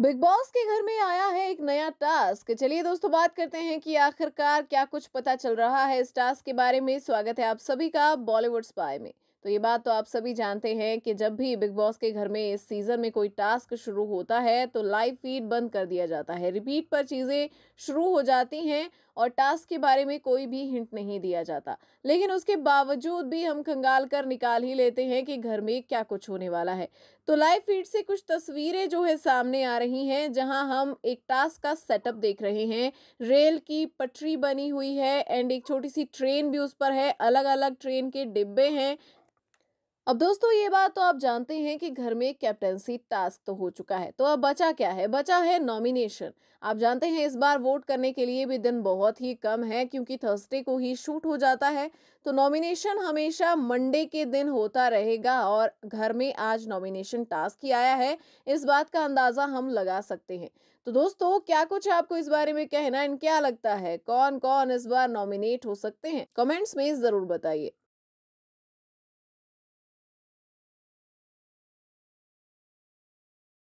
big boss के घर में आया है एक नया टास्क चलिए दोस्तों बात करते हैं कि आखिरकार क्या कुछ पता चल रहा है इस टास्क के बारे में स्वागत है आप सभी का बॉलीवुड स्पाई में तो ये बात तो आप सभी जानते हैं कि जब भी बिग बॉस के घर में इस सीज़न में कोई टास्क शुरू होता है तो लाइव फीड बंद कर दिया जाता है रिपीट पर चीज़ें शुरू हो जाती हैं और टास्क के बारे में कोई भी हिंट नहीं दिया जाता लेकिन उसके बावजूद भी हम खंगाल कर निकाल ही लेते हैं कि घर में क्या कुछ होने वाला है तो लाइव फीड से कुछ तस्वीरें जो है सामने आ रही हैं जहां हम एक टास्क का सेटअप देख रहे हैं रेल की पटरी बनी हुई है एंड एक छोटी सी ट्रेन भी उस पर है अलग अलग ट्रेन के डिब्बे हैं अब दोस्तों ये बात तो आप जानते हैं कि घर में कैप्टनसी टास्क तो हो चुका है तो अब बचा क्या है बचा है नॉमिनेशन आप जानते हैं इस बार वोट करने के लिए भी दिन बहुत ही कम है क्योंकि थर्सडे को ही शूट हो जाता है तो नॉमिनेशन हमेशा मंडे के दिन होता रहेगा और घर में आज नॉमिनेशन टास्क ही आया है इस बात का अंदाज़ा हम लगा सकते हैं तो दोस्तों क्या कुछ आपको इस बारे में कहना है क्या लगता है कौन कौन इस बार नॉमिनेट हो सकते हैं कमेंट्स में ज़रूर बताइए